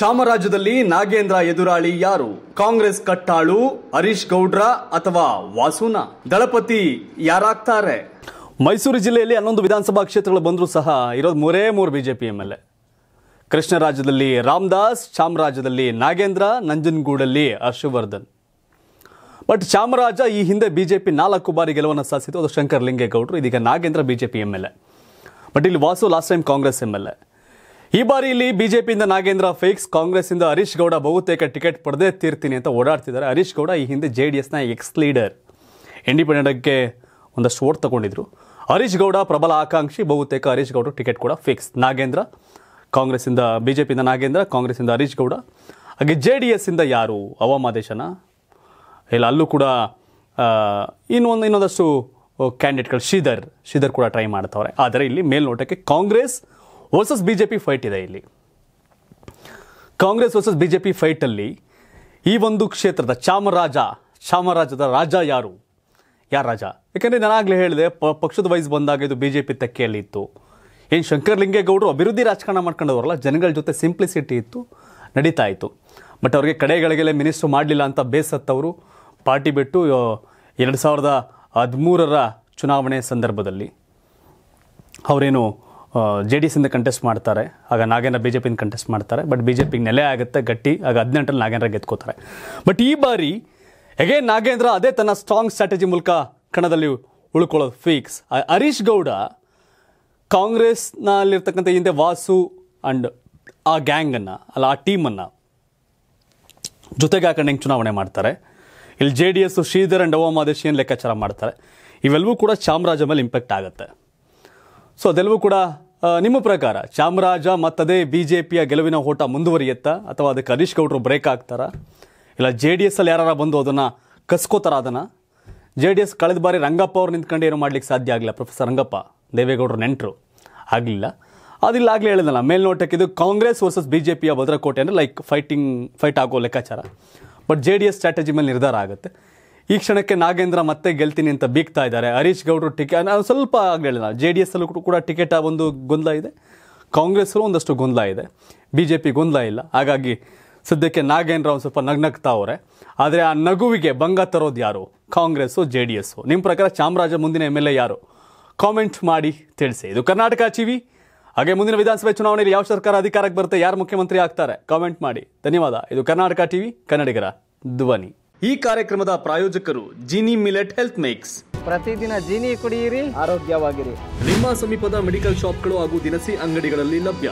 ಚಾಮರಾಜದಲ್ಲಿ ನಾಗೇಂದ್ರ ಎದುರಾಳಿ ಯಾರು ಕಾಂಗ್ರೆಸ್ ಕಟ್ಟಾಳು ಹರೀಶ್ ಗೌಡ್ರ ಅಥವಾ ವಾಸುನ ದಳಪತಿ ಯಾರಾಗ್ತಾರೆ ಮೈಸೂರು ಜಿಲ್ಲೆಯಲ್ಲಿ ಹನ್ನೊಂದು ವಿಧಾನಸಭಾ ಕ್ಷೇತ್ರಗಳು ಬಂದರೂ ಸಹ ಇರೋದು ಮೂರೇ ಮೂರು ಬಿಜೆಪಿ ಎಂ ಎಲ್ ಎ ಕೃಷ್ಣರಾಜದಲ್ಲಿ ರಾಮದಾಸ್ ಚಾಮರಾಜದಲ್ಲಿ ನಾಗೇಂದ್ರ ನಂಜನಗೂಡಲ್ಲಿ ಹರ್ಷವರ್ಧನ್ ಬಟ್ ಚಾಮರಾಜ ಈ ಹಿಂದೆ ಬಿಜೆಪಿ ನಾಲ್ಕು ಬಾರಿ ಗೆಲುವನ್ನು ಸಾಧಿಸಿತು ಅದು ಶಂಕರ್ ಲಿಂಗೇಗೌಡರು ಇದೀಗ Nagendra BJP M L A but ಇಲ್ಲಿ Vasu last time Congress M L A ಈ ಬಾರಿ ಇಲ್ಲಿ ಬಿಜೆಪಿಯಿಂದ ನಾಗೇಂದ್ರ ಫೇಕ್ಸ್ ಇಂದ ಹರೀಶ್ ಗೌಡ ಬಹುತೇಕ ಟಿಕೆಟ್ ಪಡೆದೇ ತೀರ್ತೀನಿ ಅಂತ ಓಡಾಡ್ತಿದ್ದಾರೆ ಹರೀಶ್ ಗೌಡ ಈ ಹಿಂದೆ ಜೆ ಡಿ ಎಸ್ನ ಎಕ್ಸ್ ಲೀಡರ್ ಇಂಡಿಪೆಂಡೆಂಟ್ಗೆ ಒಂದಷ್ಟು ಓಟ್ ತಗೊಂಡಿದ್ರು ಹರೀಶ್ ಗೌಡ ಪ್ರಬಲ ಆಕಾಂಕ್ಷಿ ಬಹುತೇಕ ಹರೀಶ್ ಗೌಡ ಟಿಕೆಟ್ ಕೂಡ ಫಿಕ್ಸ್ ನಾಗೇಂದ್ರ ಕಾಂಗ್ರೆಸ್ಸಿಂದ ಬಿಜೆಪಿಯಿಂದ ನಾಗೇಂದ್ರ ಕಾಂಗ್ರೆಸ್ಸಿಂದ ಹರೀಶ್ ಗೌಡ ಹಾಗೆ ಜೆ ಡಿ ಎಸ್ಸಿಂದ ಯಾರು ಅವಾಮಾದೇಶನ ಇಲ್ಲ ಅಲ್ಲೂ ಕೂಡ ಇನ್ನೊಂದು ಇನ್ನೊಂದಷ್ಟು ಕ್ಯಾಂಡಿಡೇಟ್ಗಳು ಶ್ರೀಧರ್ ಶ್ರೀಧರ್ ಕೂಡ ಟ್ರೈ ಮಾಡ್ತವ್ರೆ ಆದರೆ ಇಲ್ಲಿ ಮೇಲ್ನೋಟಕ್ಕೆ Congress versus B J P fight ಇದೆ ಇಲ್ಲಿ ಕಾಂಗ್ರೆಸ್ ವರ್ಸಸ್ ಬಿ ಜೆ ಪಿ ಫೈಟಲ್ಲಿ ಈ ಒಂದು ಕ್ಷೇತ್ರದ ಚಾಮರಾಜ ಚಾಮರಾಜದ ರಾಜ ಯಾರು ಯಾರು ರಾಜ ಯಾಕೆಂದರೆ ನಾನಾಗಲೇ ಹೇಳಿದೆ ಪ ಪಕ್ಷದ ವಯಸ್ಸು ಬಂದಾಗ ಇದು ಬಿ ಜೆ ಪಿ ತೆಕ್ಕೆಯಲ್ಲಿ ಇತ್ತು ಏನು ಲಿಂಗೇಗೌಡರು ಅಭಿವೃದ್ಧಿ ರಾಜಕಾರಣ ಮಾಡ್ಕೊಂಡವರಲ್ಲ ಜನಗಳ ಜೊತೆ ಸಿಂಪ್ಲಿಸಿಟಿ ಇತ್ತು ನಡೀತಾ ಇತ್ತು ಬಟ್ ಅವರಿಗೆ ಕಡೆಗಳಿಗೆಲ್ಲ ಮಿನಿಸ್ಟ್ರು ಮಾಡಲಿಲ್ಲ ಅಂತ ಬೇಸತ್ತವರು ಪಾರ್ಟಿ ಬಿಟ್ಟು ಎರಡು ಸಾವಿರದ ಹದಿಮೂರರ ಚುನಾವಣೆ ಸಂದರ್ಭದಲ್ಲಿ ಅವರೇನು ಜೆ ಡಿ ಎಸ್ ಇಂದ ಕಂಟೆಸ್ಟ್ ಮಾಡ್ತಾರೆ ಆಗ ನಾಗೇಂದ್ರ ಬಿ ಜೆ ಪಿಯಿಂದ ಕಂಟೆಸ್ಟ್ ಮಾಡ್ತಾರೆ ಬಟ್ ಬಿ ಜೆ ಪಿಗೆ ನೆಲೆ ಆಗುತ್ತೆ ಗಟ್ಟಿ ಆಗ ಹದಿನೆಂಟರಲ್ಲಿ ನಾಗೇಂದ್ರ ಗೆದ್ಕೋತಾರೆ ಬಟ್ ಈ ಬಾರಿ ಅಗೇನ್ ನಾಗೇಂದ್ರ ಅದೇ ತನ್ನ ಸ್ಟ್ರಾಂಗ್ ಸ್ಟ್ರಾಟಜಿ ಮೂಲಕ ಕಣದಲ್ಲಿ ಉಳ್ಕೊಳ್ಳೋದು ಫಿಕ್ಸ್ ಹರೀಶ್ ಗೌಡ ಕಾಂಗ್ರೆಸ್ನಲ್ಲಿರ್ತಕ್ಕಂಥ ಹಿಂದೆ ವಾಸು ಆ್ಯಂಡ್ ಆ ಗ್ಯಾಂಗನ್ನು ಅಲ್ಲ ಆ ಟೀಮನ್ನು ಜೊತೆಗೆ ಹಾಕೊಂಡು ಹೆಂಗೆ ಚುನಾವಣೆ ಮಾಡ್ತಾರೆ ಇಲ್ಲಿ J D S Shridhar and ಓಮಾದೇಶಿ ಏನು ಲೆಕ್ಕಾಚಾರ ಮಾಡ್ತಾರೆ ಇವೆಲ್ಲವೂ ಕೂಡ ಚಾಮರಾಜ ಮೇಲೆ ಇಂಪ್ಯಾಕ್ಟ್ ಆಗುತ್ತೆ ಸೊ ಅದೆಲ್ಲವೂ ಕೂಡ ನಿಮ್ಮ ಪ್ರಕಾರ ಚಾಮರಾಜ ಮತ್ತದೇ ಪಿಯ ಗೆಲುವಿನ ಓಟ ಮುಂದುವರಿಯುತ್ತ ಅಥವಾ ಅದಕ್ಕೆ ಹರೀಶ್ ಗೌಡ್ರು ಬ್ರೇಕ್ ಆಗ್ತಾರಾ ಇಲ್ಲ ಜೆ ಡಿ ಎಸ್ ಅಲ್ಲಿ ಯಾರು ಬಂದು ಅದನ್ನು ಕಸ್ಕೋತಾರ ಅದನ್ನ ಜೆ ಡಿ ಎಸ್ ಕಳೆದ ಬಾರಿ ರಂಗಪ್ಪ ಅವ್ರು ನಿಂತ್ಕೊಂಡು ಏನು ಮಾಡ್ಲಿಕ್ಕೆ ಸಾಧ್ಯ ಆಗಲಿಲ್ಲ ಪ್ರೊಫೆಸರ್ ರಂಗಪ್ಪ ದೇವೇಗೌಡರು ನೆಂಟರು ಆಗಲಿಲ್ಲ ಅದಿಲ್ಲ ಆಗಲೇ ಹೇಳಿದಲ್ಲ ಮೇಲ್ನೋಟಕ್ಕೆ ಇದು ಕಾಂಗ್ರೆಸ್ ವರ್ಸಸ್ ಬಿ ಜೆ ಪಿಯ ಭದ್ರಕೋಟೆ ಅಂದರೆ ಲೈಕ್ ಫೈಟಿಂಗ್ ಫೈಟ್ ಆಗೋ ಲೆಕ್ಕಾಚಾರ but J D S strategy ಮೇಲೆ ನಿರ್ಧಾರ ಆಗುತ್ತೆ ಈ ಕ್ಷಣಕ್ಕೆ ನಾಗೇಂದ್ರ ಮತ್ತೆ ಗೆಲ್ತೀನಿ ಅಂತ ಬೀಗ್ತಾ ಇದ್ದಾರೆ ಹರೀಶ್ ಗೌಡರು ಟಿಕೆಟ್ ನಾನು ಸ್ವಲ್ಪ ಆಗಲಿಲ್ಲ ಜೆ ಡಿ ಎಸ್ ಅಲ್ಲೂ ಕೂಡ ಟಿಕೆಟ್ ಒಂದು ಗೊಂದಲ ಇದೆ ಕಾಂಗ್ರೆಸ್ಸಲ್ಲೂ ಒಂದಷ್ಟು ಗೊಂದಲ ಇದೆ ಬಿ ಜೆ ಪಿ ಗೊಂದಲ ಇಲ್ಲ ಹಾಗಾಗಿ ಸದ್ಯಕ್ಕೆ ನಾಗೇಂದ್ರ ಒಂದು ಸ್ವಲ್ಪ ನಗ್ನಗ್ತಾ ಅವರೆ ಆದರೆ ಆ ನಗುವಿಗೆ ಭಂಗ ತರೋದು ಯಾರು ಕಾಂಗ್ರೆಸ್ಸು ಜೆ ಡಿ ಎಸ್ಸು ನಿಮ್ಮ ಪ್ರಕಾರ ಚಾಮರಾಜ ಮುಂದಿನ ಎಮ್ ಎಲ್ ಎ ಯಾರು ಕಾಮೆಂಟ್ ಮಾಡಿ ತಿಳಿಸಿ ಇದು ಕರ್ನಾಟಕ ಚಿವಿ ಹಾಗೆ ಮುಂದಿನ ವಿಧಾನಸಭೆ ಚುನಾವಣೆಯಲ್ಲಿ ಯಾವ ಸರ್ಕಾರ ಅಧಿಕಾರಕ್ಕೆ ಬರುತ್ತೆ ಯಾರು ಮುಖ್ಯಮಂತ್ರಿ ಆಗ್ತಾರೆ ಕಾಮೆಂಟ್ ಮಾಡಿ ಧನ್ಯವಾದ ಇದು ಕರ್ನಾಟಕ ಟಿವಿ ಕನ್ನಡಿಗರ ಧ್ವನಿ ಈ ಕಾರ್ಯಕ್ರಮದ ಪ್ರಾಯೋಜಕರು ಜಿನಿ ಮಿಲೆಟ್ ಹೆಲ್ತ್ ಮೇಕ್ಸ್ ಪ್ರತಿದಿನ ಜೀನಿ ಕುಡಿಯಿರಿ ಆರೋಗ್ಯವಾಗಿರಿ ನಿಮ್ಮ ಸಮೀಪದ ಮೆಡಿಕಲ್ ಶಾಪ್ಗಳು ಹಾಗೂ ದಿನಸಿ ಅಂಗಡಿಗಳಲ್ಲಿ ಲಭ್ಯ